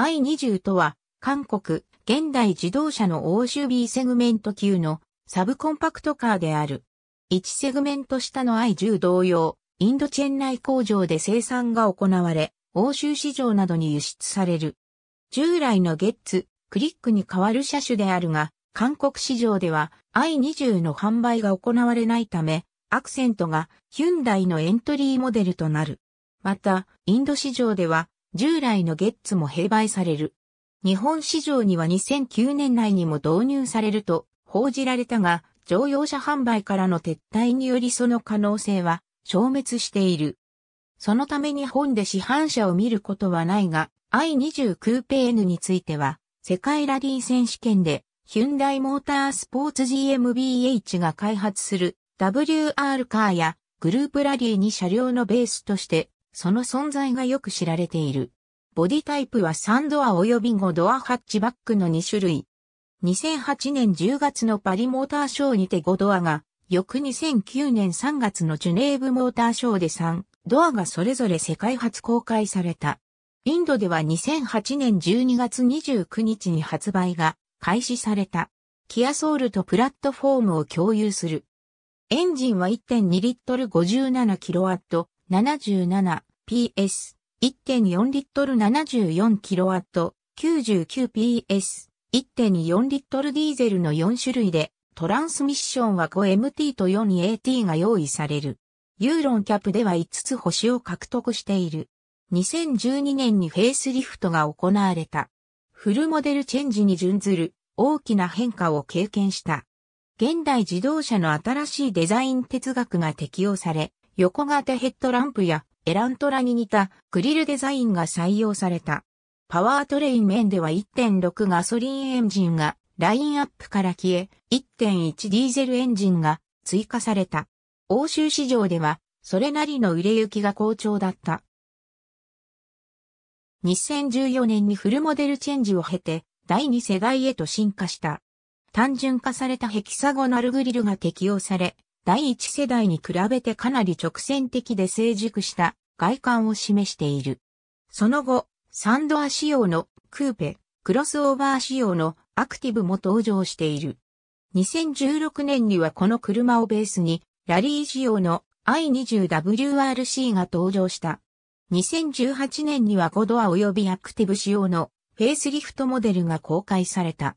i20 とは、韓国、現代自動車の欧州 B セグメント級のサブコンパクトカーである。1セグメント下の i10 同様、インドチェン内工場で生産が行われ、欧州市場などに輸出される。従来のゲッツ、クリックに代わる車種であるが、韓国市場では i20 の販売が行われないため、アクセントがヒュンダイのエントリーモデルとなる。また、インド市場では従来のゲッツも併売される。日本市場には2009年内にも導入されると報じられたが、乗用車販売からの撤退によりその可能性は消滅している。そのため日本で市販車を見ることはないが、i 2 9ペー N については、世界ラリー選手権で、ヒュンダイモータースポーツ GMBH が開発する WR カーやグループラリーに車両のベースとしてその存在がよく知られている。ボディタイプは3ドア及び5ドアハッチバックの2種類。2008年10月のパリモーターショーにて5ドアが、翌2009年3月のジュネーブモーターショーで3ドアがそれぞれ世界初公開された。インドでは2008年12月29日に発売が開始された。キアソールとプラットフォームを共有する。エンジンは1.2リットル 57kW、77 PS、1.4リットル 74kW、99PS、1.4リットルディーゼルの4種類で、トランスミッションは 5MT と4 a t が用意される。ユーロンキャップでは5つ星を獲得している。2012年にフェイスリフトが行われた。フルモデルチェンジに準ずる大きな変化を経験した。現代自動車の新しいデザイン哲学が適用され、横型ヘッドランプやエラントラに似たグリルデザインが採用された。パワートレイン面では1.6ガソリンエンジンがラインアップから消え、1.1ディーゼルエンジンが追加された。欧州市場では、それなりの売れ行きが好調だった。2014年にフルモデルチェンジを経て、第2世代へと進化した。単純化されたヘキサゴナルグリルが適用され、第一世代に比べてかなり直線的で成熟した外観を示している。その後、サンドア仕様のクーペ、クロスオーバー仕様のアクティブも登場している。2016年にはこの車をベースにラリー仕様の i20WRC が登場した。2018年には5ドア及びアクティブ仕様のフェイスリフトモデルが公開された。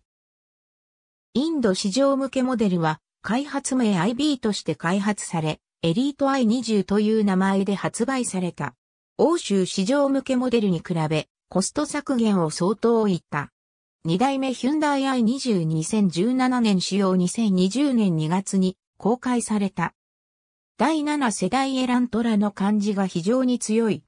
インド市場向けモデルは開発名 IB として開発され、エリート i20 という名前で発売された。欧州市場向けモデルに比べ、コスト削減を相当いった。二代目ヒュンダイ i20 2017年使用2020年2月に公開された。第7世代エラントラの感じが非常に強い。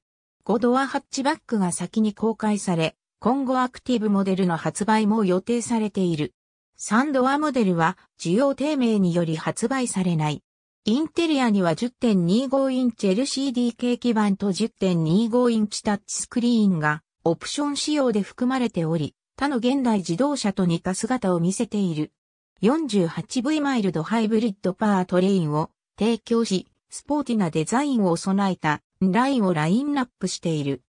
5ドアハッチバックが先に公開され、今後アクティブモデルの発売も予定されている。サンドアモデルは需要低迷により発売されない。インテリアには10.25インチ LCD 系基板と10.25インチタッチスクリーンがオプション仕様で含まれており、他の現代自動車と似た姿を見せている。48V マイルドハイブリッドパートレインを提供し、スポーティなデザインを備えたラインをラインナップしている。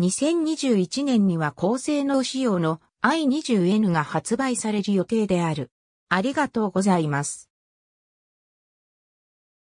2021年には高性能仕様の i20N が発売される予定である。ありがとうございます。